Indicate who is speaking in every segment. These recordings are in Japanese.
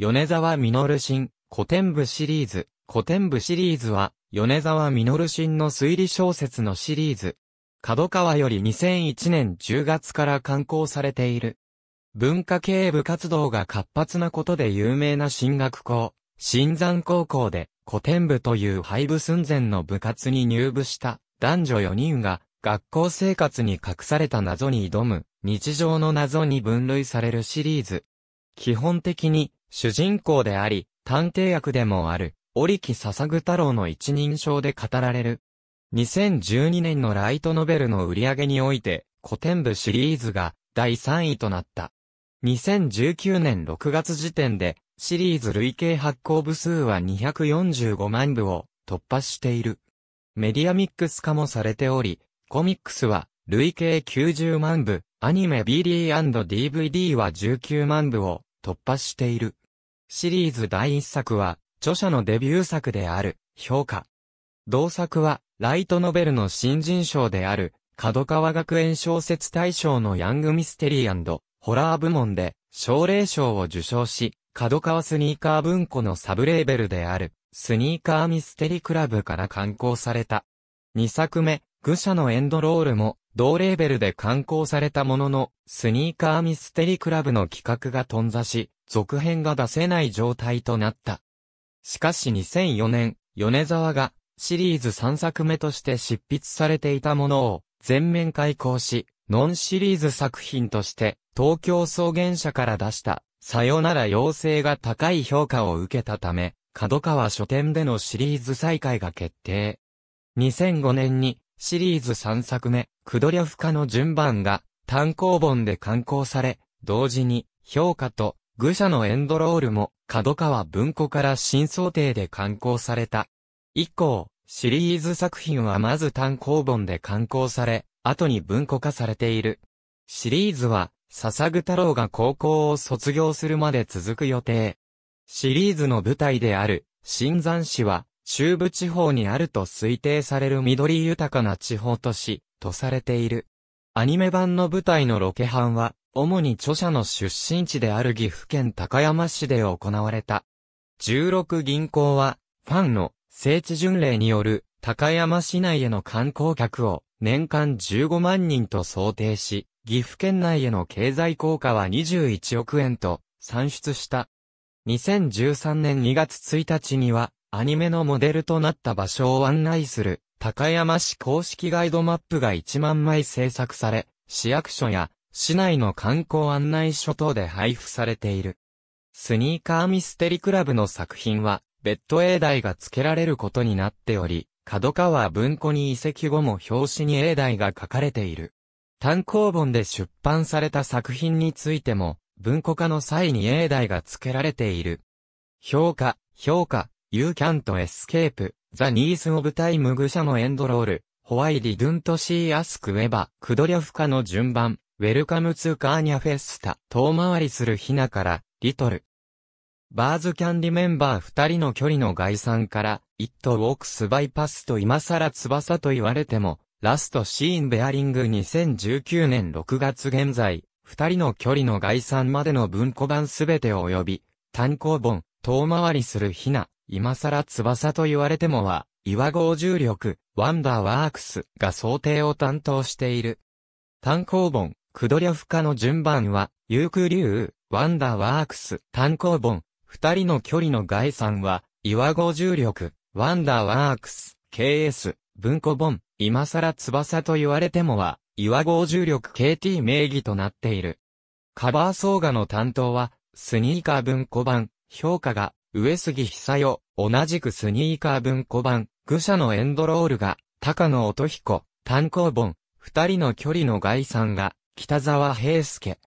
Speaker 1: 米沢実新、古典部シリーズ。古典部シリーズは、米沢実新の推理小説のシリーズ。角川より2001年10月から刊行されている。文化系部活動が活発なことで有名な進学校、新山高校で、古典部という廃部寸前の部活に入部した男女4人が、学校生活に隠された謎に挑む、日常の謎に分類されるシリーズ。基本的に主人公であり、探偵役でもある、織木笹久太郎の一人称で語られる。2012年のライトノベルの売り上げにおいて、古典部シリーズが第3位となった。2019年6月時点で、シリーズ累計発行部数は245万部を突破している。メディアミックス化もされており、コミックスは累計90万部、アニメ BD&DVD は19万部を突破している。シリーズ第一作は、著者のデビュー作である、評価。同作は、ライトノベルの新人賞である、角川学園小説大賞のヤングミステリーホラー部門で、奨励賞を受賞し、角川スニーカー文庫のサブレーベルである、スニーカーミステリクラブから刊行された。2作目、愚者のエンドロールも、同レーベルで刊行されたものの、スニーカーミステリクラブの企画が頓挫し、続編が出せない状態となった。しかし2004年、米沢が、シリーズ3作目として執筆されていたものを、全面開講し、ノンシリーズ作品として、東京草原社から出した、さよなら妖精が高い評価を受けたため、角川書店でのシリーズ再開が決定。2005年にシリーズ3作目、クドリャフカの順番が単行本で刊行され、同時に評価と愚者のエンドロールも角川文庫から新想定で刊行された。以降、シリーズ作品はまず単行本で刊行され、後に文庫化されている。シリーズは、笹具太郎が高校を卒業するまで続く予定。シリーズの舞台である、新山市は、中部地方にあると推定される緑豊かな地方都市、とされている。アニメ版の舞台のロケハンは、主に著者の出身地である岐阜県高山市で行われた。16銀行は、ファンの聖地巡礼による高山市内への観光客を年間15万人と想定し、岐阜県内への経済効果は21億円と算出した。2013年2月1日にはアニメのモデルとなった場所を案内する、高山市公式ガイドマップが1万枚制作され、市役所や市内の観光案内所等で配布されている。スニーカーミステリクラブの作品は、ベッド英台が付けられることになっており、角川文庫に移籍後も表紙に英台が書かれている。単行本で出版された作品についても、文庫化の際に英台が付けられている。評価、評価、You can't escape the needs of time 愚者のエンドロール。ホワイディドゥントシーアスク w e クドリャフカの順番。ウェルカムツーカーニャフェスタ。遠回りするヒナから、リトル。バーズキャンディメンバー二人の距離の概算から、イットウォークスバイパスと今更翼と言われても、ラストシーンベアリング2019年6月現在、二人の距離の概算までの文庫版すべて及び、単行本、遠回りするヒナ、今更翼と言われてもは、岩合重力、ワンダーワークスが想定を担当している。単行本、クドリョフ化の順番は、ユークリュウ、ワンダーワークス、単行本、二人の距離の概算は、岩合重力、ワンダーワークス、KS、文庫本、今更翼と言われてもは、岩合重力 KT 名義となっている。カバー総画の担当は、スニーカー文庫版、評価が、上杉久代、同じくスニーカー文庫版、愚者のエンドロールが、高野音彦、単行本、二人の距離の概算が、北沢平介。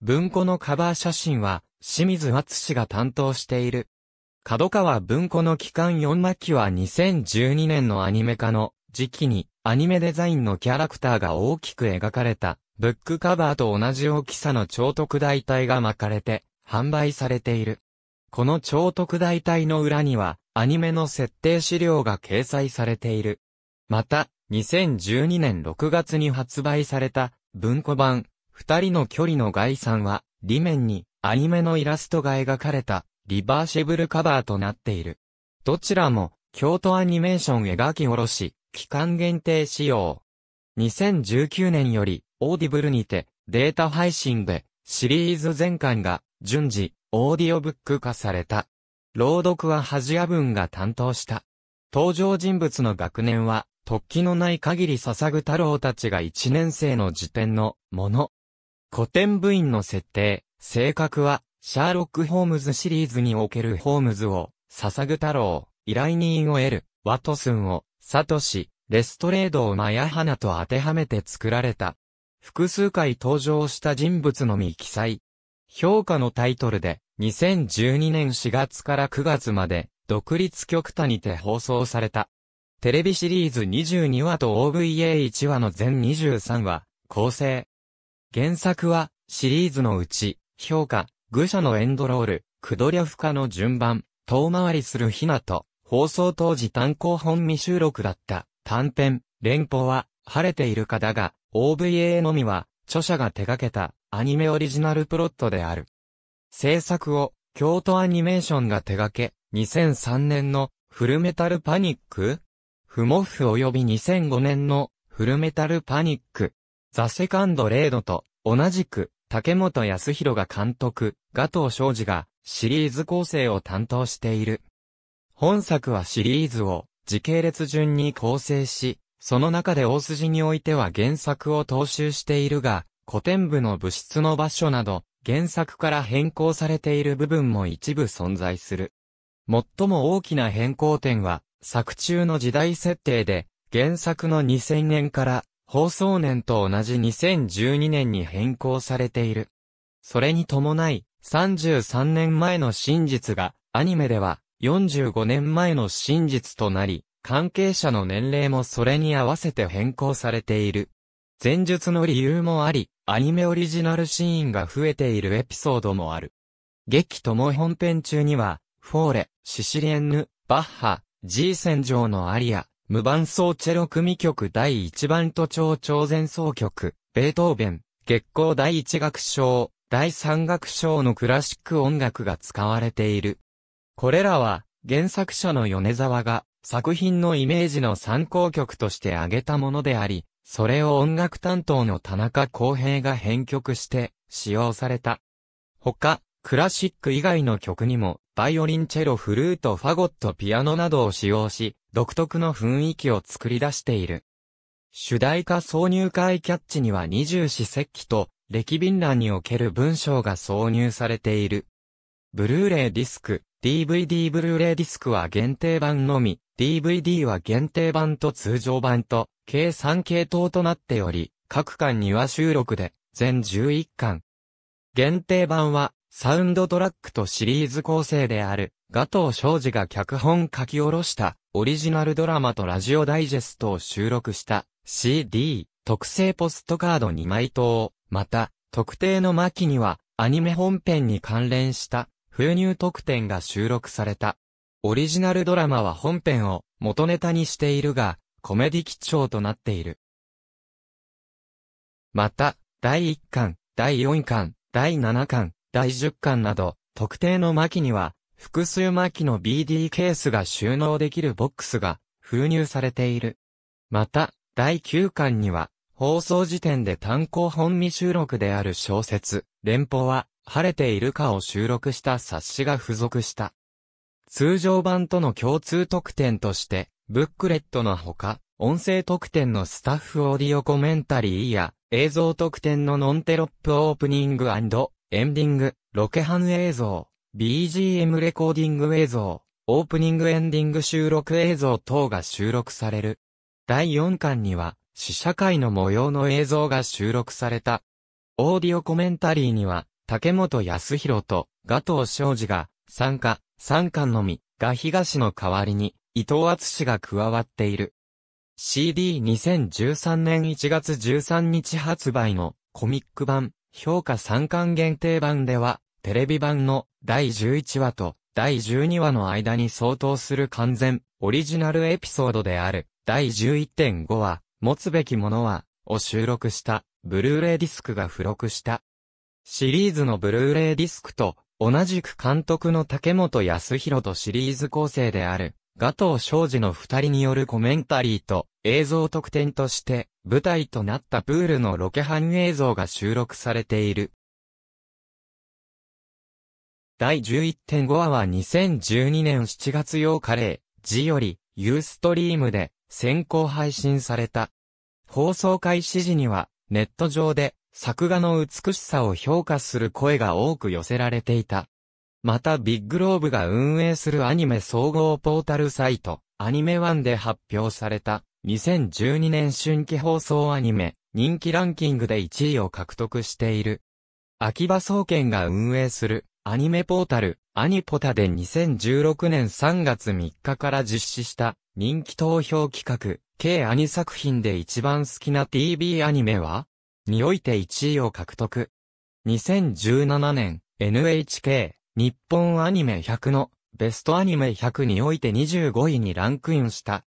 Speaker 1: 文庫のカバー写真は、清水敦が担当している。角川文庫の期間4巻期は2012年のアニメ化の時期にアニメデザインのキャラクターが大きく描かれたブックカバーと同じ大きさの超特大体が巻かれて販売されている。この超特大体の裏には、アニメの設定資料が掲載されている。また、2012年6月に発売された、文庫版、二人の距離の概算は、裏面に、アニメのイラストが描かれた、リバーシブルカバーとなっている。どちらも、京都アニメーション描き下ろし、期間限定仕様。2019年より、オーディブルにて、データ配信で、シリーズ全巻が、順次、オーディオブック化された。朗読はハジア文が担当した。登場人物の学年は、突起のない限り捧ぐ太郎たちが一年生の時点のもの。古典部員の設定、性格は、シャーロック・ホームズシリーズにおけるホームズを、捧ぐ太郎、依頼人を得る、ワトスンを、サトシ、レストレードをマヤハナと当てはめて作られた。複数回登場した人物のみ記載、評価のタイトルで、2012年4月から9月まで、独立極端にて放送された。テレビシリーズ22話と OVA1 話の全23話、構成。原作は、シリーズのうち、評価、愚者のエンドロール、クドリャフカの順番、遠回りするひなと、放送当時単行本未収録だった、短編、連邦は、晴れているかだが、OVA のみは、著者が手掛けた、アニメオリジナルプロットである。制作を京都アニメーションが手掛け、2003年のフルメタルパニックフモフ及び2005年のフルメタルパニック。ザ・セカンド・レードと同じく竹本康弘が監督、ガトー・ージがシリーズ構成を担当している。本作はシリーズを時系列順に構成し、その中で大筋においては原作を踏襲しているが、古典部の部室の場所など、原作から変更されている部分も一部存在する。最も大きな変更点は、作中の時代設定で、原作の2000年から放送年と同じ2012年に変更されている。それに伴い、33年前の真実が、アニメでは45年前の真実となり、関係者の年齢もそれに合わせて変更されている。前述の理由もあり、アニメオリジナルシーンが増えているエピソードもある。劇とも本編中には、フォーレ、シシリエンヌ、バッハ、G 戦場のアリア、無伴奏チェロ組曲第1番都庁超前奏曲、ベートーベン、月光第1楽章、第3楽章のクラシック音楽が使われている。これらは、原作者の米沢が、作品のイメージの参考曲として挙げたものであり、それを音楽担当の田中康平が編曲して使用された。他、クラシック以外の曲にも、バイオリン、チェロ、フルート、ファゴット、ピアノなどを使用し、独特の雰囲気を作り出している。主題歌挿入会キャッチには二十四節気と、歴便欄における文章が挿入されている。ブルーレイディスク、DVD ブルーレイディスクは限定版のみ、DVD は限定版と通常版と、計3系統となっており、各巻には収録で、全11巻。限定版は、サウンドトラックとシリーズ構成である、ガトー商事が脚本書き下ろした、オリジナルドラマとラジオダイジェストを収録した、CD、特製ポストカード2枚等、また、特定の巻には、アニメ本編に関連した、封入特典が収録された。オリジナルドラマは本編を元ネタにしているが、コメディ基調となっている。また、第1巻、第4巻、第7巻、第10巻など、特定の巻には、複数巻の BD ケースが収納できるボックスが封入されている。また、第9巻には、放送時点で単行本未収録である小説、連邦は、晴れているかを収録した冊子が付属した。通常版との共通特典として、ブックレットのほか、音声特典のスタッフオーディオコメンタリーや、映像特典のノンテロップオープニングエンディング、ロケハン映像、BGM レコーディング映像、オープニングエンディング収録映像等が収録される。第4巻には、試写会の模様の映像が収録された。オーディオコメンタリーには、竹本康弘と、ガトー昌司が、参加。三巻のみが東の代わりに伊藤厚氏が加わっている。CD2013 年1月13日発売のコミック版評価三巻限定版ではテレビ版の第11話と第12話の間に相当する完全オリジナルエピソードである第11.5話持つべきものはを収録したブルーレイディスクが付録した。シリーズのブルーレイディスクと同じく監督の竹本康弘とシリーズ構成である、ガトー商事の二人によるコメンタリーと映像特典として、舞台となったプールのロケハン映像が収録されている。第11.5話は2012年7月8日で、時より、ユーストリームで先行配信された。放送開始時には、ネット上で、作画の美しさを評価する声が多く寄せられていた。またビッグローブが運営するアニメ総合ポータルサイト、アニメワンで発表された2012年春季放送アニメ人気ランキングで1位を獲得している。秋葉総研が運営するアニメポータルアニポタで2016年3月3日から実施した人気投票企画、K アニ作品で一番好きな TV アニメはにおいて1位を獲得。2017年 NHK 日本アニメ100のベストアニメ100において25位にランクインした。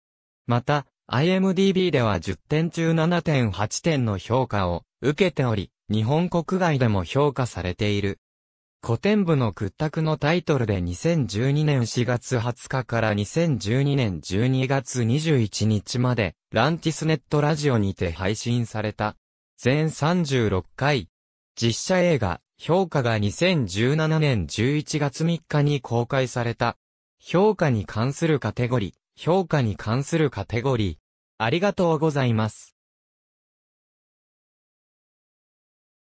Speaker 1: また、IMDB では10点中7.8点の評価を受けており、日本国外でも評価されている。古典部の屈託のタイトルで2012年4月20日から2012年12月21日まで、ランティスネットラジオにて配信された。全36回。実写映画、評価が2017年11月3日に公開された。評価に関するカテゴリー、評価に関するカテゴリー。ありがとうございます。